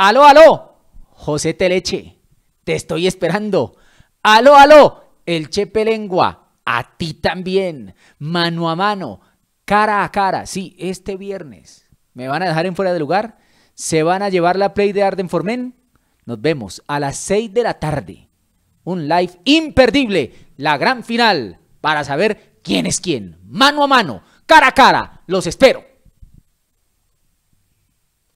Aló, aló, José Teleche, te estoy esperando. Aló, aló, el Chepe Lengua, a ti también, mano a mano, cara a cara. Sí, este viernes me van a dejar en fuera de lugar, se van a llevar la play de Arden Formen. Nos vemos a las 6 de la tarde. Un live imperdible, la gran final, para saber quién es quién, mano a mano, cara a cara. Los espero.